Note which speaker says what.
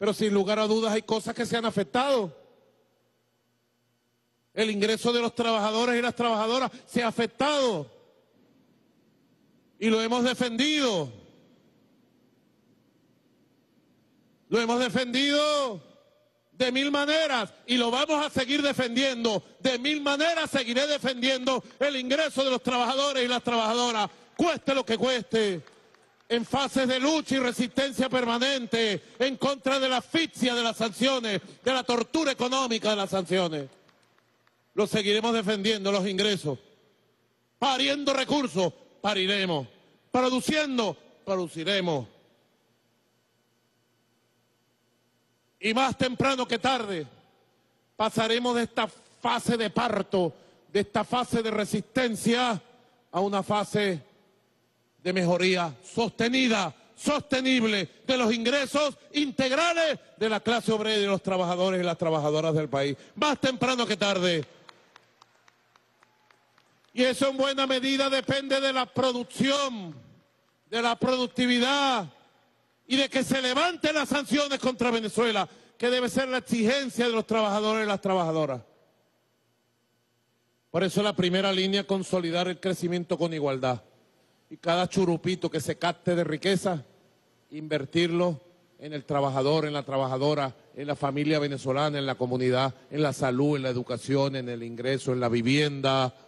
Speaker 1: Pero sin lugar a dudas hay cosas que se han afectado. El ingreso de los trabajadores y las trabajadoras se ha afectado. Y lo hemos defendido. Lo hemos defendido de mil maneras y lo vamos a seguir defendiendo. De mil maneras seguiré defendiendo el ingreso de los trabajadores y las trabajadoras, cueste lo que cueste en fases de lucha y resistencia permanente en contra de la asfixia de las sanciones, de la tortura económica de las sanciones. Lo seguiremos defendiendo, los ingresos. Pariendo recursos, pariremos. Produciendo, produciremos. Y más temprano que tarde, pasaremos de esta fase de parto, de esta fase de resistencia, a una fase de mejoría sostenida, sostenible de los ingresos integrales de la clase obrera y de los trabajadores y las trabajadoras del país, más temprano que tarde. Y eso en buena medida depende de la producción, de la productividad y de que se levanten las sanciones contra Venezuela, que debe ser la exigencia de los trabajadores y las trabajadoras. Por eso la primera línea, consolidar el crecimiento con igualdad y cada churupito que se capte de riqueza, invertirlo en el trabajador, en la trabajadora, en la familia venezolana, en la comunidad, en la salud, en la educación, en el ingreso, en la vivienda,